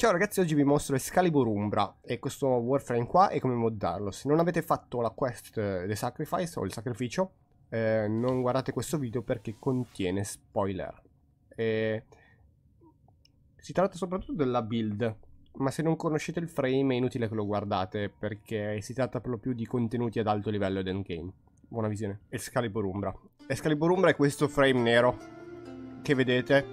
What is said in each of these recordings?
Ciao ragazzi, oggi vi mostro Excalibur Umbra e questo Warframe qua e come moddarlo. Se non avete fatto la quest eh, The Sacrifice o il sacrificio, eh, non guardate questo video perché contiene spoiler. Eh, si tratta soprattutto della build, ma se non conoscete il frame è inutile che lo guardate perché si tratta per lo più di contenuti ad alto livello ed endgame. Buona visione. Excalibur Umbra. Excalibur Umbra è questo frame nero che vedete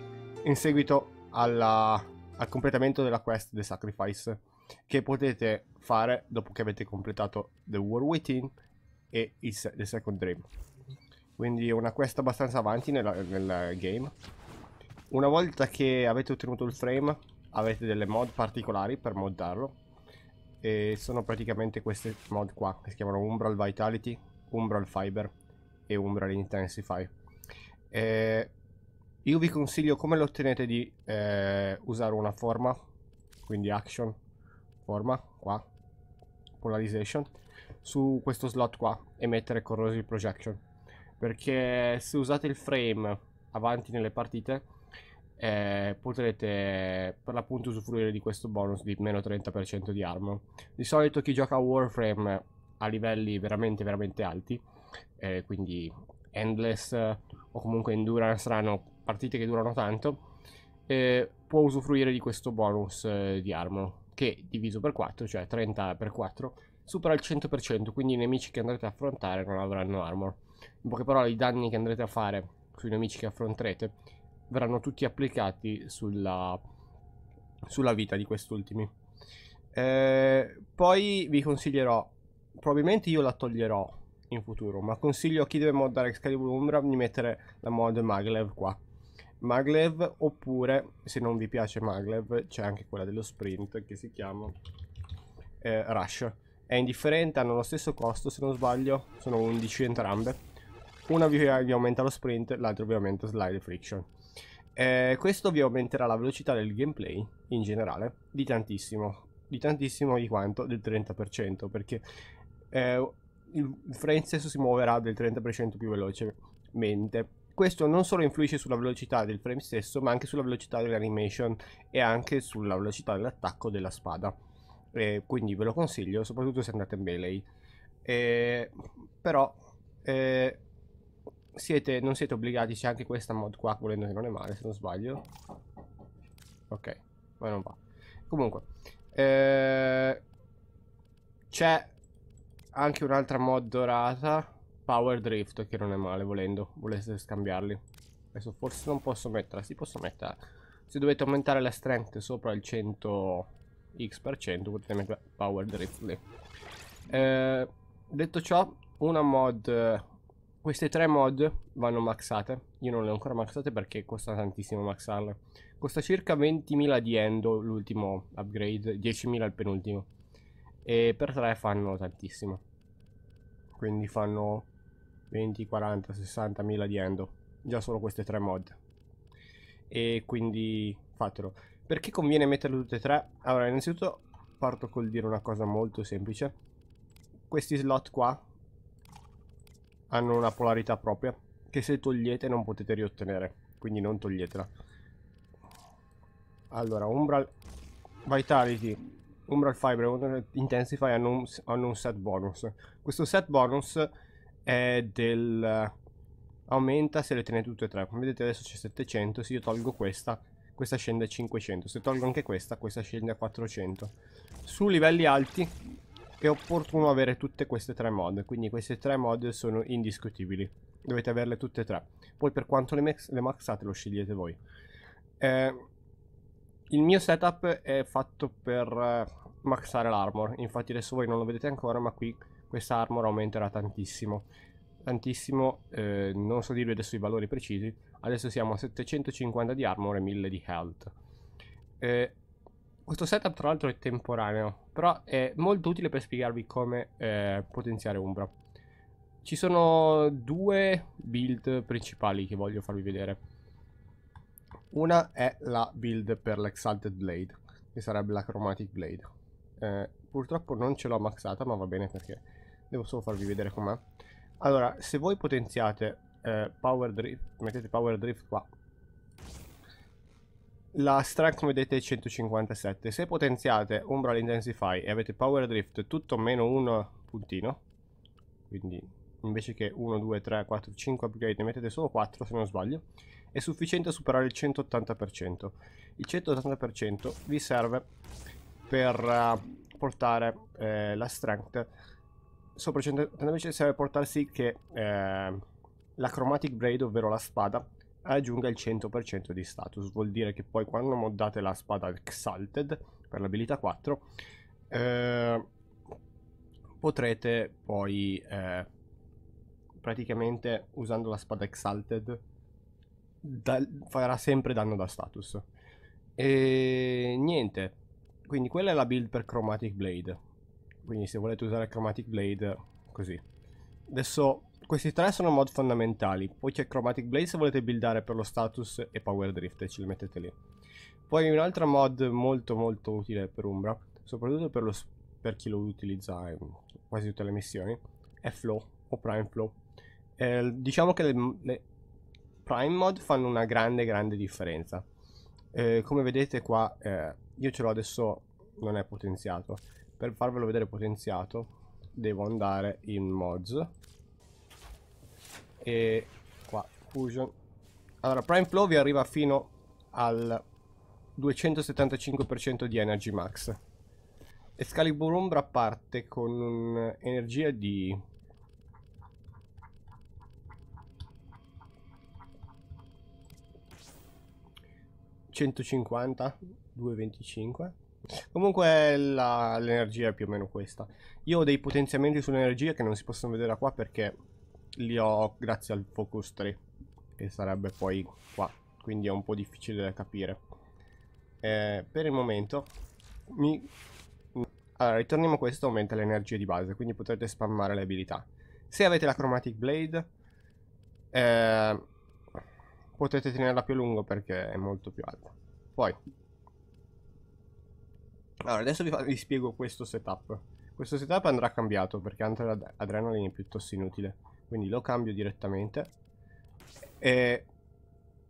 in seguito alla al completamento della quest The Sacrifice che potete fare dopo che avete completato The War Within e il, The Second Dream. Quindi una quest abbastanza avanti nella, nel game. Una volta che avete ottenuto il frame avete delle mod particolari per moddarlo e sono praticamente queste mod qua che si chiamano Umbral Vitality, Umbral Fiber e Umbral Intensify. E io vi consiglio come lo ottenete di eh, usare una forma, quindi action, forma, qua, polarization, su questo slot qua e mettere corrosive projection. Perché se usate il frame avanti nelle partite eh, potrete per l'appunto usufruire di questo bonus di meno 30% di armor. Di solito chi gioca a Warframe a livelli veramente veramente alti, eh, quindi Endless o comunque Endurance Run partite che durano tanto, eh, può usufruire di questo bonus eh, di armo che diviso per 4, cioè 30 per 4, supera il 100%, quindi i nemici che andrete a affrontare non avranno armor. In poche parole, i danni che andrete a fare sui nemici che affronterete verranno tutti applicati sulla, sulla vita di quest'ultimi. Eh, poi vi consiglierò, probabilmente io la toglierò in futuro, ma consiglio a chi deve moddare Excalibur Umbra di mettere la mod Maglev qua Maglev oppure se non vi piace Maglev c'è anche quella dello sprint che si chiama eh, Rush è indifferente hanno lo stesso costo se non sbaglio sono 11 entrambe una vi, vi aumenta lo sprint l'altra vi aumenta slide friction eh, questo vi aumenterà la velocità del gameplay in generale di tantissimo di tantissimo di quanto del 30% perché eh, il frame stesso si muoverà del 30% più velocemente questo non solo influisce sulla velocità del frame stesso, ma anche sulla velocità dell'animation e anche sulla velocità dell'attacco della spada. E quindi ve lo consiglio, soprattutto se andate in melee. E, però eh, siete, non siete obbligati, c'è anche questa mod qua, volendo che non è male, se non sbaglio. Ok, ma non va. Comunque, eh, c'è anche un'altra mod dorata Power Drift, che non è male volendo, voleste scambiarli. Adesso forse non posso metterla, si posso mettere Se dovete aumentare la strength sopra il 100x%, potete mettere Power Drift lì. Eh, detto ciò, una mod... Queste tre mod vanno maxate. Io non le ho ancora maxate perché costa tantissimo maxarle. Costa circa 20.000 di endo l'ultimo upgrade, 10.000 il penultimo. E per tre fanno tantissimo. Quindi fanno 20, 40, 60 mila di endo, già solo queste tre mod. E quindi fatelo. Perché conviene metterle tutte e tre? Allora, innanzitutto parto col dire una cosa molto semplice. Questi slot qua hanno una polarità propria che se togliete non potete riottenere, quindi non toglietela. Allora, Umbral Vitality, Umbral Fiber e Intensify hanno un, hanno un set bonus. Questo set bonus è del... aumenta se le tenete tutte e tre. Come vedete adesso c'è 700, se io tolgo questa, questa scende a 500. Se tolgo anche questa, questa scende a 400. Su livelli alti è opportuno avere tutte queste tre mod, quindi queste tre mod sono indiscutibili. Dovete averle tutte e tre. Poi per quanto le, max le maxate lo scegliete voi. Eh, il mio setup è fatto per eh, maxare l'armor, infatti adesso voi non lo vedete ancora, ma qui questa armor aumenterà tantissimo tantissimo eh, non so dirvi adesso i valori precisi adesso siamo a 750 di armor e 1000 di health eh, questo setup tra l'altro è temporaneo però è molto utile per spiegarvi come eh, potenziare Umbra ci sono due build principali che voglio farvi vedere una è la build per l'Exalted Blade che sarebbe la Chromatic Blade eh, purtroppo non ce l'ho maxata ma va bene perché devo solo farvi vedere com'è allora se voi potenziate eh, power drift mettete power drift qua la strength come vedete è 157 se potenziate umbral intensify e avete power drift tutto meno un puntino quindi invece che 1, 2, 3, 4, 5 upgrade ne mettete solo 4 se non sbaglio è sufficiente a superare il 180% il 180% vi serve per uh, portare eh, la strength sopra 189 serve portare sì che eh, la Chromatic Braid, ovvero la spada, raggiunga il 100% di status. Vuol dire che poi quando moddate la spada Exalted per l'abilità 4, eh, potrete poi eh, praticamente usando la spada Exalted farà sempre danno da status. E niente, quindi quella è la build per Chromatic Blade quindi se volete usare Chromatic Blade, così. Adesso, questi tre sono mod fondamentali, poi c'è Chromatic Blade se volete buildare per lo status e Power Drift, e ce li mettete lì. Poi un'altra mod molto molto utile per Umbra, soprattutto per, lo, per chi lo utilizza in quasi tutte le missioni, è Flow o Prime Flow. Eh, diciamo che le, le Prime mod fanno una grande grande differenza. Eh, come vedete qua, eh, io ce l'ho adesso, non è potenziato, per farvelo vedere potenziato devo andare in mods e qua fusion allora prime flow vi arriva fino al 275% di energy max Escalibur Umbra parte con un'energia di 150 225 Comunque la, l'energia è più o meno questa. Io ho dei potenziamenti sull'energia che non si possono vedere da qua perché li ho grazie al focus 3 che sarebbe poi qua quindi è un po' difficile da capire eh, per il momento mi... allora ritorniamo a questo aumenta l'energia di base quindi potrete spammare le abilità se avete la chromatic blade eh, potete tenerla più a lungo perché è molto più alta poi allora, adesso vi, vi, spiego questo setup. Questo setup andrà cambiato perché Hunter Adrenaline è piuttosto inutile. Quindi lo cambio direttamente. E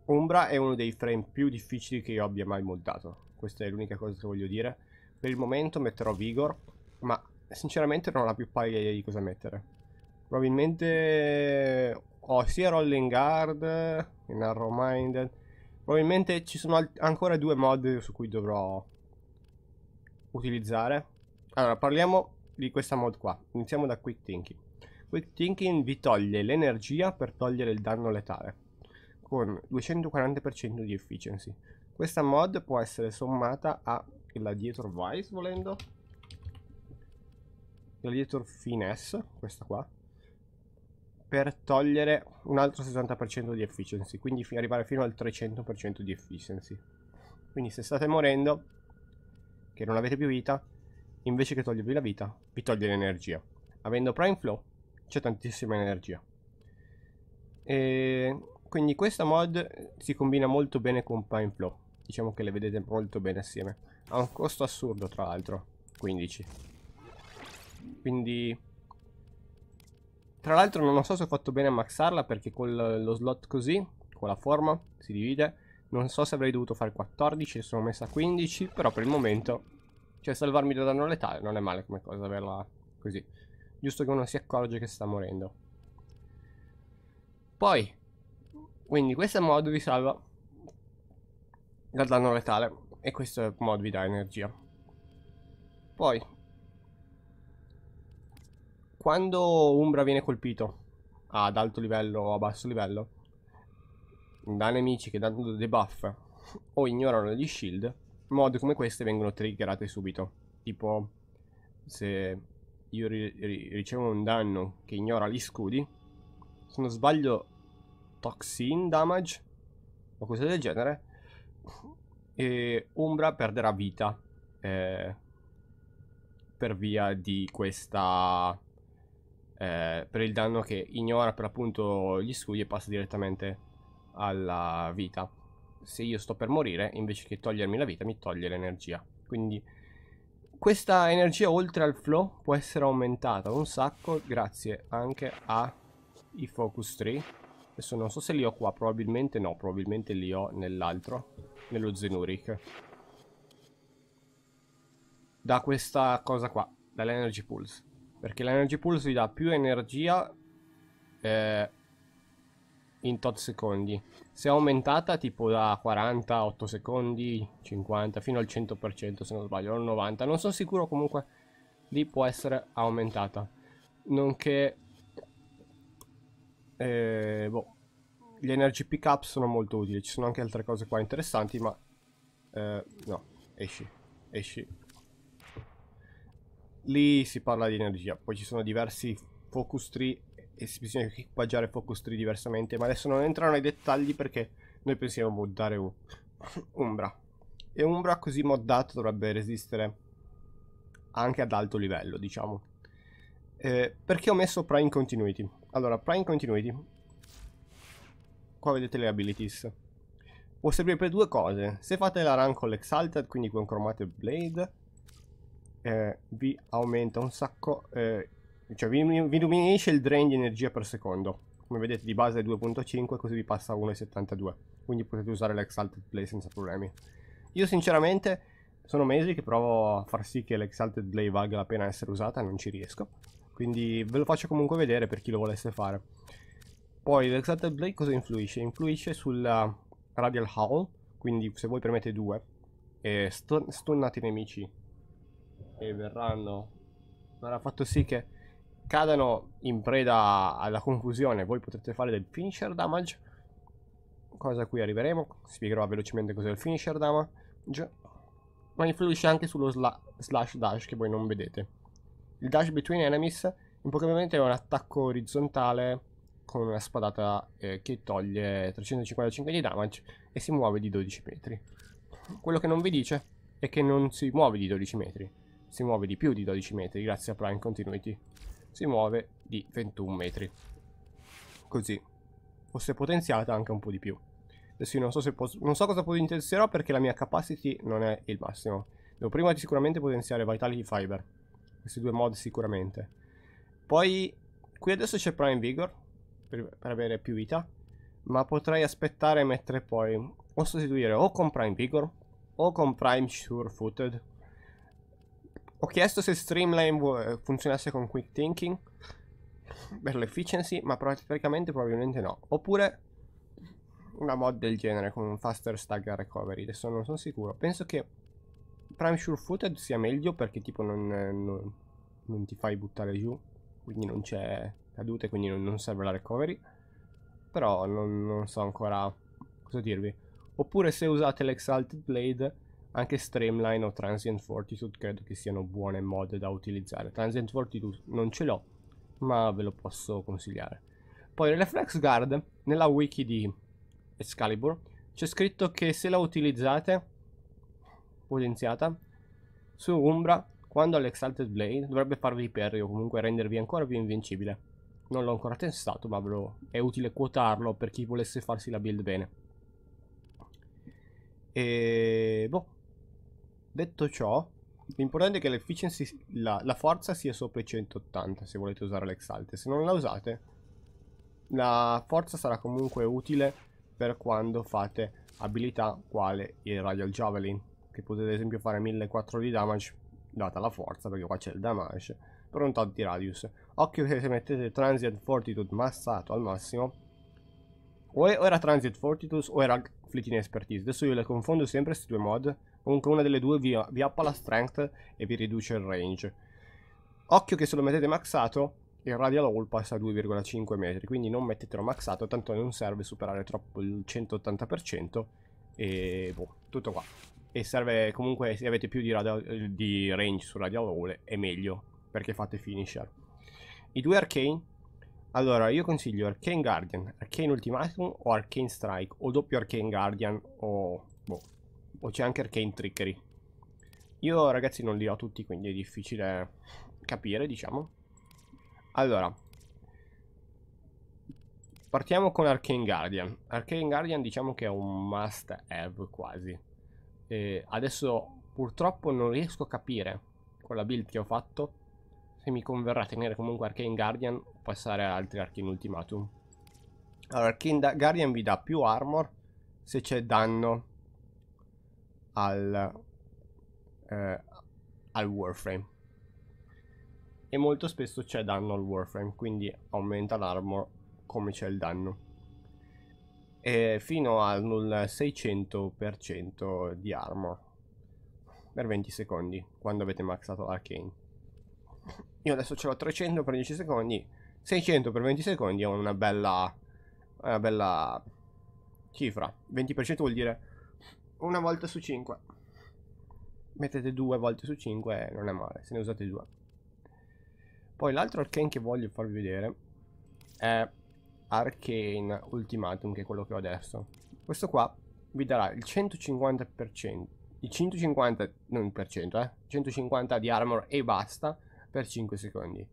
Umbra è uno dei frame più difficili che io abbia mai moddato. Questa è l'unica cosa che voglio dire. Per il momento metterò Vigor, ma sinceramente non ho la più paia idea di cosa mettere. Probabilmente ho sia Rolling Guard che Narrow Minded. Probabilmente ci sono ancora due mod su cui dovrò utilizzare. Allora, parliamo di questa mod qua. Iniziamo da Quick Thinking. Quick Thinking vi toglie l'energia per togliere il danno letale, con 240% di efficiency. Questa mod può essere sommata alla Dietro Vice, volendo, la Dietro Finesse, questa qua, per togliere un altro 60% di efficiency, quindi arrivare fino al 300% di efficiency. Quindi se state morendo, che non avete più vita, invece che togliervi la vita, vi toglie l'energia. Avendo Prime Flow c'è tantissima energia. E quindi questa mod si combina molto bene con Prime Flow. Diciamo che le vedete molto bene assieme. Ha un costo assurdo tra l'altro, 15. Quindi... Tra l'altro non so se ho fatto bene a maxarla perché con lo slot così, con la forma, si divide non so se avrei dovuto fare 14, sono messa a 15, però per il momento, cioè salvarmi da danno letale non è male come cosa averla così. Giusto che uno si accorge che sta morendo. Poi, quindi questo è il modo vi salva dal danno letale e questo è il mod vi dà energia. Poi, quando Umbra viene colpito ad alto livello o a basso livello, da nemici che danno debuff o ignorano gli shield, mod come queste vengono triggerate subito. Tipo, se io ri ri ricevo un danno che ignora gli scudi, se non sbaglio Toxin Damage o cose del genere, e Umbra perderà vita eh, per via di questa... Eh, per il danno che ignora per appunto gli scudi e passa direttamente alla vita. Se io sto per morire, invece che togliermi la vita, mi toglie l'energia. Quindi questa energia oltre al flow può essere aumentata un sacco grazie anche ai focus 3 Adesso non so se li ho qua, probabilmente no, probabilmente li ho nell'altro, nello Zenuric. Da questa cosa qua, dall'Energy Pulse. Perché l'Energy Pulse vi dà più energia eh, in tot secondi. Se è aumentata tipo da 40 8 secondi, 50 fino al 100% se non sbaglio, o 90, non sono sicuro comunque lì può essere aumentata. Nonché eh, boh, gli energy pick up sono molto utili, ci sono anche altre cose qua interessanti, ma eh, no, esci, esci. Lì si parla di energia, poi ci sono diversi focus tree e si bisogna equipaggiare focus tree diversamente, ma adesso non entrano nei dettagli perché noi pensiamo di dare un Umbra. E Umbra così moddato dovrebbe resistere anche ad alto livello, diciamo. Eh, perché ho messo Prime Continuity? Allora, Prime Continuity. Qua vedete le abilities. Può servire per due cose. Se fate la run con l'Exalted, quindi con Chromatic Blade, eh, vi aumenta un sacco eh, cioè vi, vi diminuisce il drain di energia per secondo. Come vedete di base è 2.5, così vi passa 1,72. Quindi potete usare l'exalted play senza problemi. Io sinceramente sono mesi che provo a far sì che l'exalted play valga la pena essere usata, non ci riesco. Quindi ve lo faccio comunque vedere per chi lo volesse fare. Poi l'exalted play cosa influisce? Influisce sulla radial howl, quindi se voi premete 2 e stun- stunnate i nemici e verranno... Avrà fatto sì che cadano in preda alla confusione voi potete fare del finisher damage cosa a cui arriveremo spiegherò velocemente cos'è il finisher damage ma influisce anche sullo sla slash dash che voi non vedete il dash between enemies in impocabilmente è un attacco orizzontale con una spadata eh, che toglie 355 di damage e si muove di 12 metri quello che non vi dice è che non si muove di 12 metri si muove di più di 12 metri grazie a Prime Continuity si muove di 21 metri. Così. Fosse potenziata anche un po' di più. Adesso io non so, se posso, non so cosa potenzierò perché la mia capacity non è il massimo. Devo prima di sicuramente potenziare Vitality Fiber. Questi due mod sicuramente. Poi qui adesso c'è Prime Vigor per, per avere più vita. Ma potrei aspettare e mettere poi... O sostituire o con Prime Vigor o con Prime Sure Footed ho chiesto se Streamline eh, funzionasse con Quick Thinking per l'efficiency, ma praticamente probabilmente no. Oppure una mod del genere con un faster stag recovery, adesso non sono sicuro. Penso che Prime Sure Footed sia meglio perché tipo non, non, non ti fai buttare giù, quindi non c'è cadute, quindi non, non, serve la recovery. Però non, non so ancora cosa dirvi. Oppure se usate l'Exalted Blade anche Streamline o Transient Fortitude credo che siano buone mod da utilizzare. Transient Fortitude non ce l'ho, ma ve lo posso consigliare. Poi Reflex Guard, nella wiki di Excalibur, c'è scritto che se la utilizzate, potenziata, su Umbra, quando all'Exalted Blade, dovrebbe farvi perri o comunque rendervi ancora più invincibile. Non l'ho ancora testato, ma lo... è utile quotarlo per chi volesse farsi la build bene. E boh, Detto ciò, l'importante è che la, la, forza sia sopra i 180 se volete usare l'exalte. Se non la usate, la forza sarà comunque utile per quando fate abilità quale il Royal Javelin, che potete ad esempio fare 1400 di damage data la forza, perché qua c'è il damage, per un tot di radius. Occhio che se mettete Transient Fortitude massato al massimo, o era Transient Fortitude o era Fleeting Expertise. Adesso io le confondo sempre questi due mod, Comunque una delle due vi, vi appa la strength e vi riduce il range. Occhio che se lo mettete maxato il radial hole passa a 2,5 metri, quindi non mettetelo maxato, tanto non serve superare troppo il 180% e boh, tutto qua. E serve comunque se avete più di, radial, eh, di range su radial hole è meglio perché fate finisher. I due arcane allora, io consiglio Arcane Guardian, Arcane Ultimatum o Arcane Strike o doppio Arcane Guardian o boh, o c'è anche Arcane Trickery. Io ragazzi non li ho tutti, quindi è difficile capire, diciamo. Allora. Partiamo con Arcane Guardian. Arcane Guardian diciamo che è un must have quasi. E adesso purtroppo non riesco a capire con la build che ho fatto se mi converrà tenere comunque Arcane Guardian o passare ad altri Arcane Ultimatum. Allora, Arcane Guardian vi dà più armor se c'è danno al, eh, al warframe e molto spesso c'è danno al warframe quindi aumenta l'armor come c'è il danno e fino al 600% di armor per 20 secondi quando avete maxato arcane io adesso ce l'ho 300 per 10 secondi 600 per 20 secondi è una bella una bella cifra 20% vuol dire una volta su 5. Mettete due volte su 5 non è male, se ne usate due. Poi l'altro arcane che voglio farvi vedere è Arcane Ultimatum, che è quello che ho adesso. Questo qua vi darà il 150%, il 150, non per cento, eh, 150 di armor e basta per 5 secondi.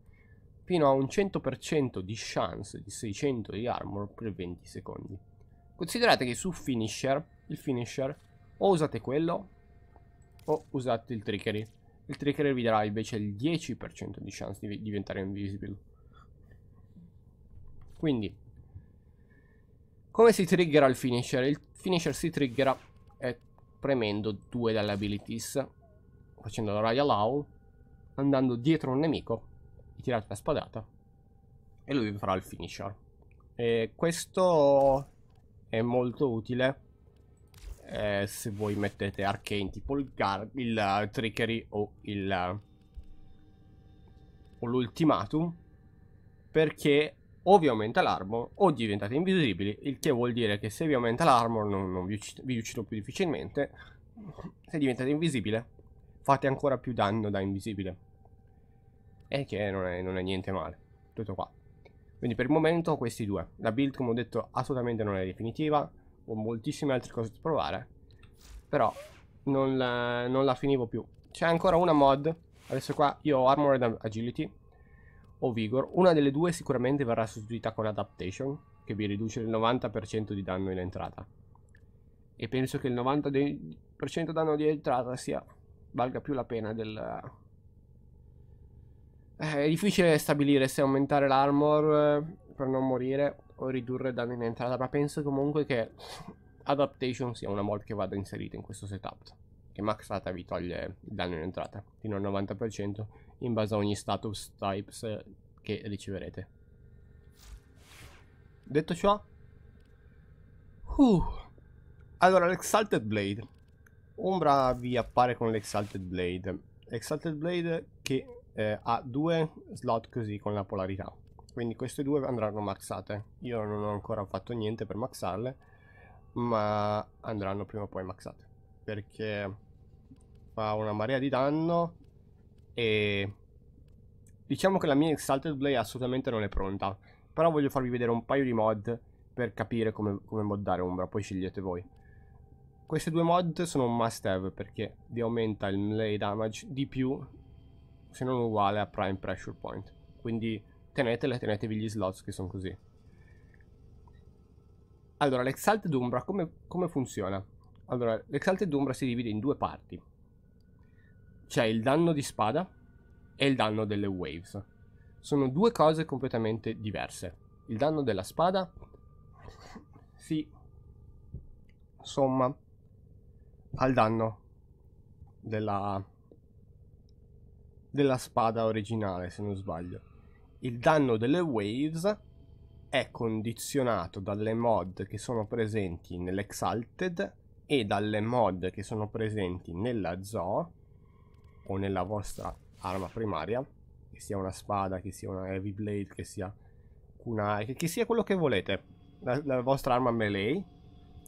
Fino a un 100% di chance di 600 di armor per 20 secondi. Considerate che su Finisher, il Finisher o usate quello o usate il trickery. Il trickery vi darà invece il 10% di chance di diventare invisible. Quindi, come si triggera il finisher? Il finisher si triggera eh, premendo due delle abilities, facendo la Royal Owl, andando dietro un nemico, gli tirate la spadata e lui farà il finisher. E questo è molto utile eh, se voi mettete arcane tipo il, gar il uh, trickery o il uh, o l'ultimatum perché o vi aumenta l'armor o diventate invisibili il che vuol dire che se vi aumenta l'armor non, non vi, uccido, vi uccido più difficilmente se diventate invisibile fate ancora più danno da invisibile e che non è, non è niente male tutto qua quindi per il momento questi due la build come ho detto assolutamente non è definitiva ho moltissime altre cose da provare. Però non la, non la finivo più. C'è ancora una mod. Adesso qua io ho Armor and Agility. O Vigor. Una delle due sicuramente verrà sostituita con Adaptation. Che vi riduce il 90% di danno in entrata. E penso che il 90% danno di entrata sia... Valga più la pena del... Eh, è difficile stabilire se aumentare l'armor eh, per non morire o ridurre danno in entrata, ma penso comunque che Adaptation sia una mod che vada inserita in questo setup. Che max rata vi toglie il danno in entrata, fino al 90%, in base a ogni status types eh, che riceverete. Detto ciò... Uh, allora, l'Exalted Blade. Umbra vi appare con l'Exalted Blade. Exalted Blade che eh, ha due slot così con la polarità quindi queste due andranno maxate io non ho ancora fatto niente per maxarle ma andranno prima o poi maxate perché fa una marea di danno e diciamo che la mia Exalted Blade assolutamente non è pronta però voglio farvi vedere un paio di mod per capire come, come moddare Umbra poi scegliete voi queste due mod sono un must have perché vi aumenta il melee damage di più se non uguale a Prime Pressure Point quindi tenetele, tenetevi gli slots che sono così. Allora, l'Exalted Umbra come, come funziona? Allora, l'Exalted Umbra si divide in due parti. C'è il danno di spada e il danno delle waves. Sono due cose completamente diverse. Il danno della spada si somma al danno della, della spada originale, se non sbaglio il danno delle waves è condizionato dalle mod che sono presenti nell'Exalted e dalle mod che sono presenti nella Zoo o nella vostra arma primaria, che sia una spada, che sia una Heavy Blade, che sia una che, che sia quello che volete, la, la vostra arma melee,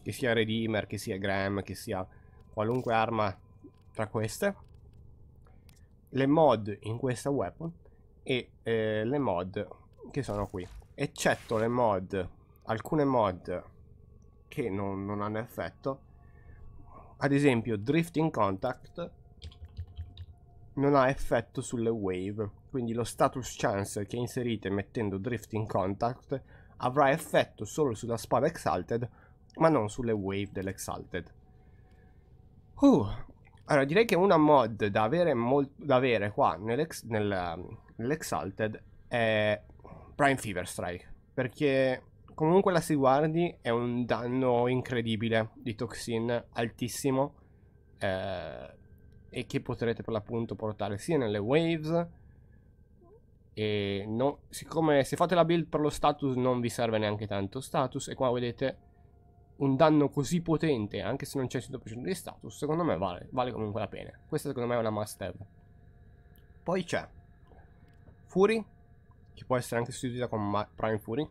che sia Redeemer, che sia gram che sia qualunque arma tra queste, le mod in questa weapon e eh, le mod che sono qui eccetto le mod alcune mod che non, non hanno effetto ad esempio drifting contact non ha effetto sulle wave quindi lo status chance che inserite mettendo drifting contact avrà effetto solo sulla spada exalted ma non sulle wave dell'exalted uh, allora direi che una mod da avere, da avere qua nel, nell'Exalted è Prime Fever Strike, perché comunque la si guardi è un danno incredibile di toxin altissimo eh, e che potrete per l'appunto portare sia nelle waves e no, siccome se fate la build per lo status non vi serve neanche tanto status e qua vedete un danno così potente anche se non c'è 100% di status secondo me vale, vale comunque la pena questa secondo me è una must have poi c'è Fury, che può essere anche sostituita con Prime Fury,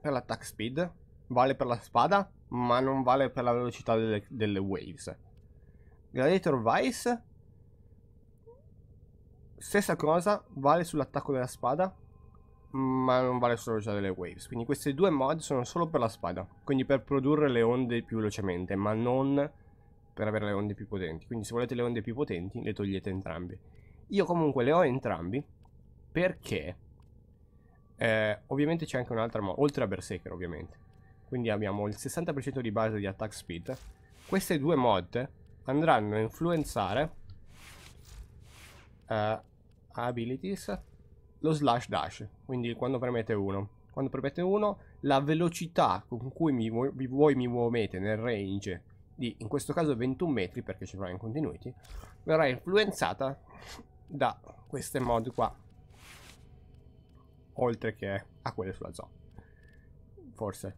per l'attack speed, vale per la spada, ma non vale per la velocità delle, delle waves. Gladiator Vice, stessa cosa, vale sull'attacco della spada, ma non vale sulla velocità delle waves. Quindi queste due mod sono solo per la spada, quindi per produrre le onde più velocemente, ma non per avere le onde più potenti. Quindi se volete le onde più potenti le togliete entrambi. Io comunque le ho entrambi, perché eh, ovviamente c'è anche un'altra mod, oltre a Berserker ovviamente. Quindi abbiamo il 60% di base di attack speed. Queste due mod andranno a influenzare uh, abilities lo slash dash, quindi quando premete 1. Quando premete 1 la velocità con cui mi, vi voi mi muovete nel range di, in questo caso 21 metri perché ci farà in continuity, verrà influenzata da queste mod qua oltre che a quelle sulla zona. Forse.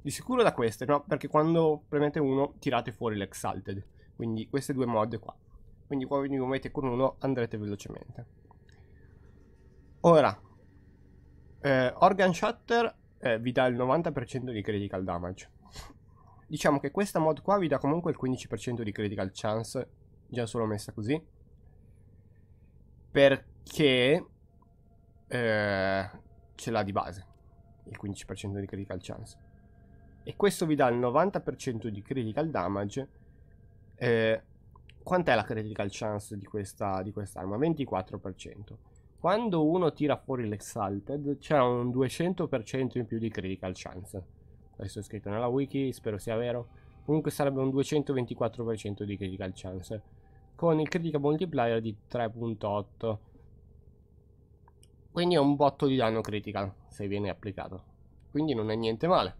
Di sicuro da queste, no? Perché quando premete uno tirate fuori l'exalted. Quindi queste due mod qua. Quindi quando vi muovete con uno andrete velocemente. Ora, eh, Organ Shutter eh, vi dà il 90% di critical damage. Diciamo che questa mod qua vi dà comunque il 15% di critical chance, già solo messa così. Perché eh, ce l'ha di base, il 15% di critical chance. E questo vi dà il 90% di critical damage. Eh, quant'è la critical chance di, questa, di quest'arma? 24%. Quando uno tira fuori l'exalted c'è un 200% in più di critical chance. Questo è scritto nella wiki, spero sia vero. Comunque sarebbe un 224% di critical chance. Con il critical multiplier di 3.8 quindi è un botto di danno critical se viene applicato. Quindi non è niente male.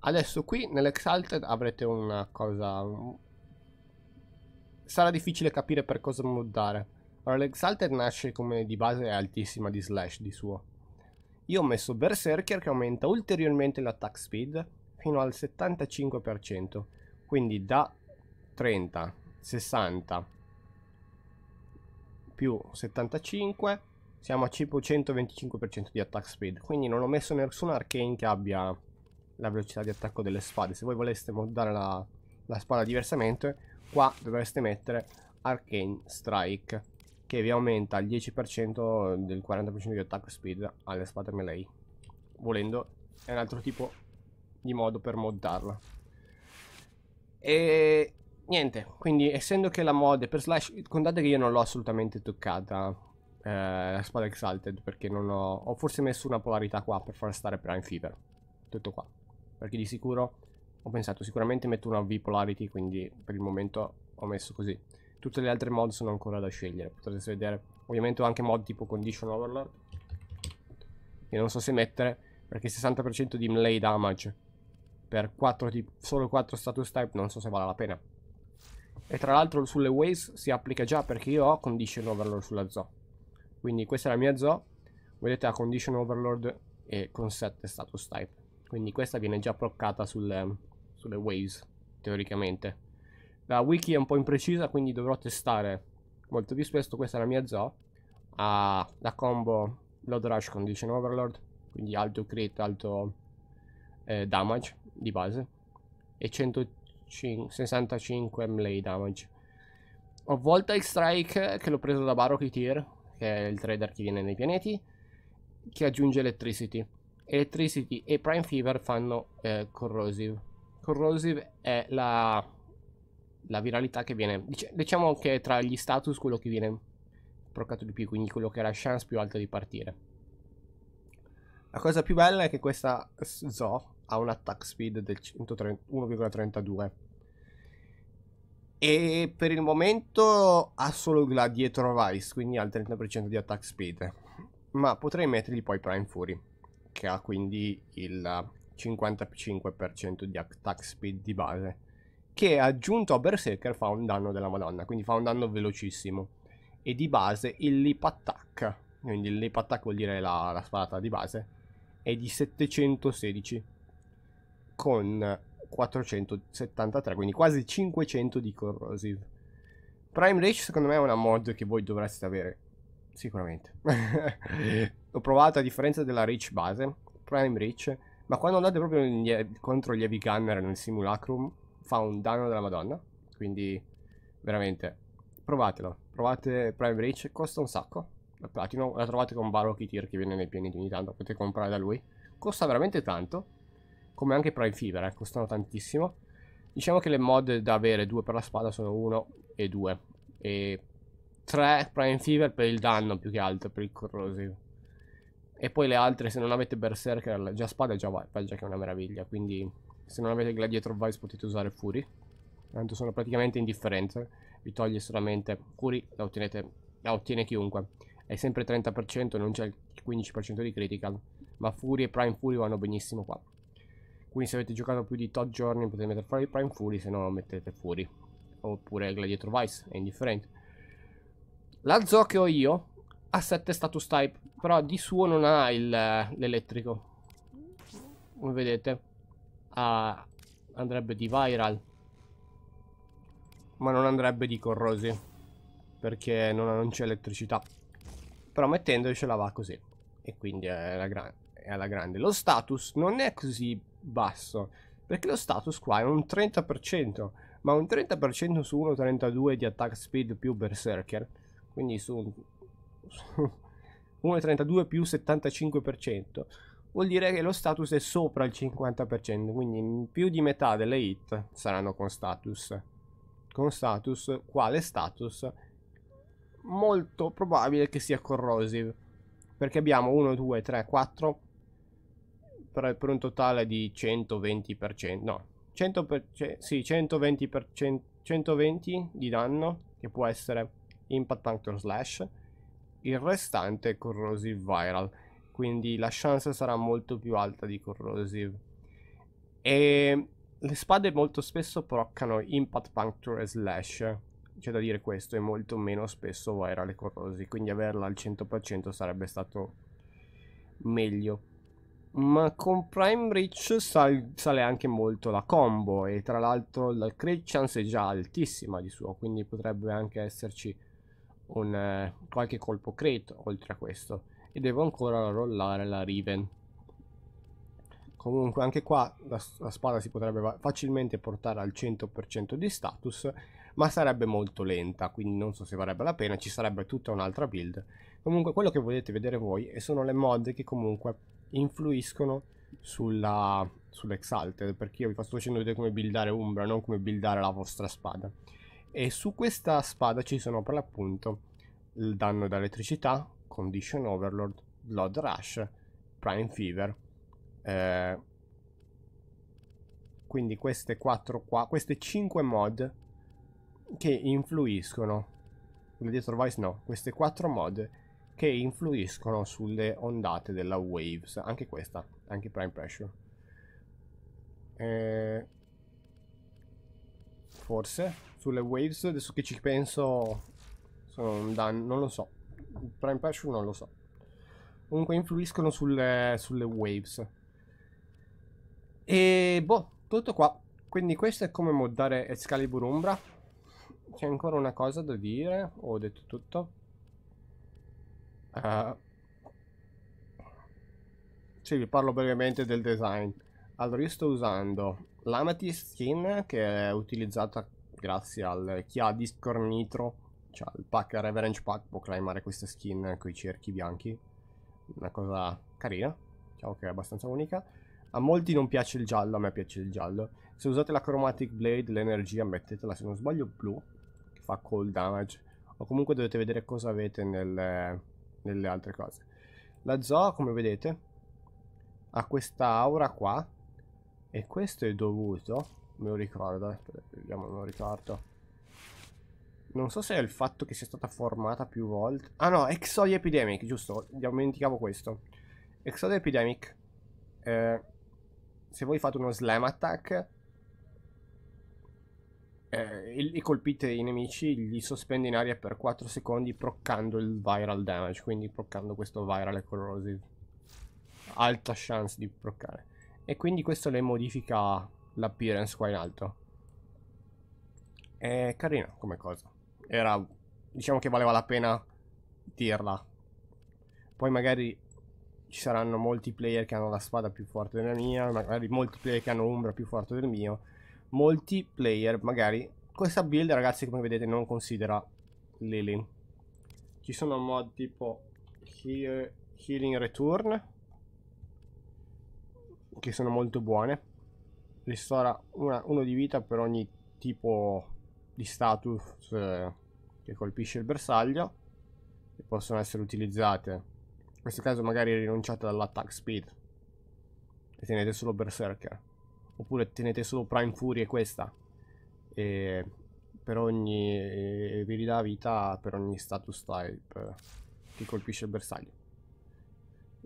Adesso qui nell'Exalted avrete una cosa... Sarà difficile capire per cosa moddare. Allora l'Exalted nasce come di base altissima di slash di suo. Io ho messo Berserker che aumenta ulteriormente l'attack speed fino al 75%. Quindi da 30, 60 più 75 siamo a tipo 125% di attack speed, quindi non ho messo nessun arcane che abbia la velocità di attacco delle spade. Se voi voleste moddare la, la spada diversamente, qua dovreste mettere arcane strike, che vi aumenta il 10% del 40% di attack speed alle spade melee. Volendo, è un altro tipo di modo per moddarla. E niente, quindi essendo che la mod per slash, contate che io non l'ho assolutamente toccata eh, spada exalted perché non ho, ho forse messo una polarità qua per far stare prime fever tutto qua perché di sicuro ho pensato sicuramente metto una v polarity quindi per il momento ho messo così tutte le altre mod sono ancora da scegliere potreste vedere ovviamente ho anche mod tipo condition overlord che non so se mettere perché 60% di melee damage per 4 solo 4 status type non so se vale la pena e tra l'altro sulle ways si applica già perché io ho condition overlord sulla zoo quindi questa è la mia zoo, vedete la condition overload e con set status type. Quindi questa viene già proccata sul, sulle waves, teoricamente. La wiki è un po' imprecisa, quindi dovrò testare molto più spesso. Questa è la mia zoo, ha la combo load rush condition overload, quindi alto crit, alto eh, damage di base e 165 melee damage. Ho Volta Strike che l'ho preso da Baroque Tier che è il trader che viene nei pianeti, che aggiunge Electricity. Electricity e Prime Fever fanno eh, Corrosive. Corrosive è la, la viralità che viene, diciamo che è tra gli status quello che viene procato di più, quindi quello che ha la chance più alta di partire. La cosa più bella è che questa Zo ha un attack speed del 1,32 e per il momento ha solo la dietro Rice, quindi ha il 30% di attack speed. Ma potrei mettergli poi Prime Fury, che ha quindi il 55% di attack speed di base. Che aggiunto a Berserker fa un danno della madonna, quindi fa un danno velocissimo. E di base il leap attack, quindi il leap attack vuol dire la, la sparata di base, è di 716 con 473, quindi quasi 500 di corrosive. Prime Rage secondo me è una mod che voi dovreste avere, sicuramente. L'ho provato a differenza della Rage base, Prime Rage, ma quando andate proprio in, contro gli heavy gunner nel simulacrum fa un danno della madonna, quindi veramente provatelo, provate Prime Rage, costa un sacco, la Platinum la trovate con Baroque Tier che viene nei piani di ogni tanto, potete comprare da lui, costa veramente tanto come anche Prime Fever, eh, costano tantissimo. Diciamo che le mod da avere, due per la spada, sono uno e due. E tre Prime Fever per il danno più che altro, per il corrosivo. E poi le altre, se non avete Berserker, già spada, già va, già che è una meraviglia. Quindi se non avete Gladiator Vice potete usare Fury. Tanto sono praticamente indifferente. Vi toglie solamente Fury, la, ottenete, la ottiene chiunque. È sempre 30%, non c'è il 15% di critical. Ma Fury e Prime Fury vanno benissimo qua quindi se avete giocato più di tot giorni potete mettere fuori Prime Fury se no lo mettete fuori oppure Gladiator Vice è indifferente la zoo che ho io ha 7 status type però di suo non ha l'elettrico come vedete ha, andrebbe di viral ma non andrebbe di corrosi perché non, non c'è elettricità però mettendocela va così e quindi è alla, gran è alla grande lo status non è così basso, perché lo status qua è un 30%, ma un 30% su 1.32 di attack speed più berserker, quindi su, su 1.32 più 75%, vuol dire che lo status è sopra il 50%, quindi più di metà delle hit saranno con status. Con status, quale status? Molto probabile che sia corrosive, perché abbiamo 1, 2, 3, 4 per, un totale di 120%, no, 100 sì, 120%, 120 di danno, che può essere Impact Puncture Slash, il restante è Corrosive Viral, quindi la chance sarà molto più alta di Corrosive. E le spade molto spesso proccano Impact Puncture e Slash, c'è da dire questo, e molto meno spesso Viral e Corrosive, quindi averla al 100% sarebbe stato meglio. Ma con Prime Reach sal sale anche molto la combo e tra l'altro la crit chance è già altissima di suo, quindi potrebbe anche esserci un, eh, qualche colpo crit oltre a questo. E devo ancora rollare la Riven. Comunque anche qua la, la spada si potrebbe facilmente portare al 100% di status, ma sarebbe molto lenta, quindi non so se varrebbe la pena, ci sarebbe tutta un'altra build. Comunque quello che volete vedere voi sono le mod che comunque influiscono sulla, sull'Exalted, perché io vi sto facendo vedere come buildare Umbra, non come buildare la vostra spada. E su questa spada ci sono per l'appunto il danno da elettricità, Condition Overlord, Blood Rush, Prime Fever. Eh, quindi queste 4 qua, queste 5 mod che influiscono. Gladiator Vice no, queste 4 mod che influiscono sulle ondate della Waves, anche questa, anche Prime Pressure. Eh, forse sulle Waves, adesso che ci penso, sono un danno, non lo so. Prime Pressure non lo so. Comunque influiscono sulle, sulle Waves. E boh, tutto qua. Quindi questo è come moddare Excalibur Umbra. C'è ancora una cosa da dire? Ho detto tutto. Uh, sì, vi parlo brevemente del design. Allora, io sto usando l'Amethyst Skin che è utilizzata grazie al chi ha Discord Nitro, cioè il pack Reverend Pack può climare questa skin con i cerchi bianchi. Una cosa carina, diciamo che è abbastanza unica. A molti non piace il giallo, a me piace il giallo. Se usate la Chromatic Blade, l'energia, mettetela se non sbaglio blu, che fa cold damage. O comunque dovete vedere cosa avete nel, nelle altre cose. La Zoa, come vedete, ha questa aura qua e questo è dovuto, me lo ricordo, eh, vediamo, me lo ricordo. Non so se è il fatto che sia stata formata più volte. Ah no, Exodia Epidemic, giusto, dimenticavo questo. Exodia Epidemic, eh, se voi fate uno slam attack eh, e colpite i nemici, li sospende in aria per 4 secondi proccando il viral damage, quindi proccando questo viral e corrosive. Alta chance di proccare. E quindi questo le modifica l'appearance qua in alto. È carina come cosa. Era, diciamo che valeva la pena dirla. Poi magari ci saranno molti player che hanno la spada più forte della mia, magari molti player che hanno Umbra più forte del mio molti player, magari. Questa build, ragazzi, come vedete, non considera Lily. Ci sono mod tipo heal, Healing Return, che sono molto buone. Ristora una, uno di vita per ogni tipo di status eh, che colpisce il bersaglio. E possono essere utilizzate. In questo caso magari rinunciate all'attack speed. E tenete solo berserker oppure tenete solo Prime Fury e questa e per ogni vi eh, ridà vita per ogni status type che eh, colpisce il bersaglio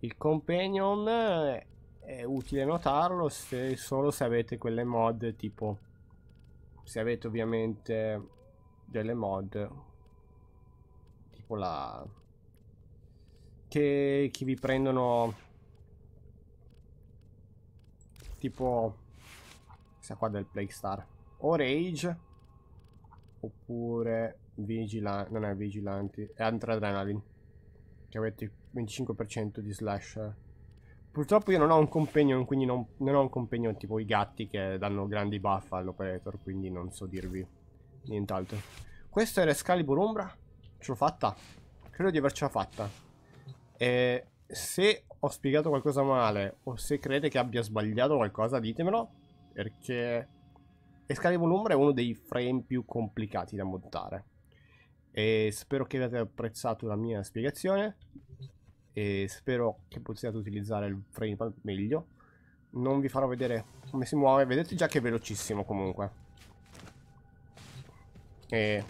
il companion eh, è utile notarlo se, solo se avete quelle mod tipo se avete ovviamente delle mod tipo la che, che vi prendono tipo questa qua del Playstar. O Rage, oppure Vigilante, non è Vigilanti, è Antra Adrenaline. che avete 25% di slash. Purtroppo io non ho un compagno, quindi non, non ho un compagno tipo i gatti che danno grandi buff all'operator, quindi non so dirvi nient'altro. Questo era Excalibur Umbra, ce l'ho fatta, credo di avercela fatta. E se ho spiegato qualcosa male o se crede che abbia sbagliato qualcosa ditemelo perché Excalibur Umbra è uno dei frame più complicati da montare. E spero che abbiate apprezzato la mia spiegazione e spero che possiate utilizzare il frame al meglio. Non vi farò vedere come si muove, vedete già che è velocissimo comunque. E...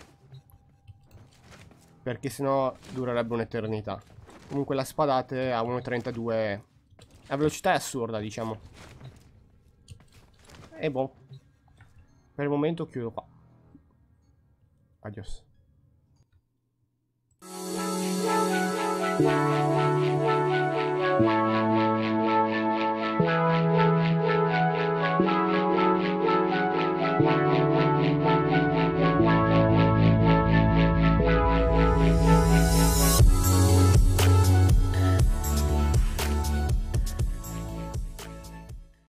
Perché sennò durerebbe un'eternità. Comunque la spadate a 1.32, la velocità è assurda diciamo e boh. Per il momento chiudo qua. Adios.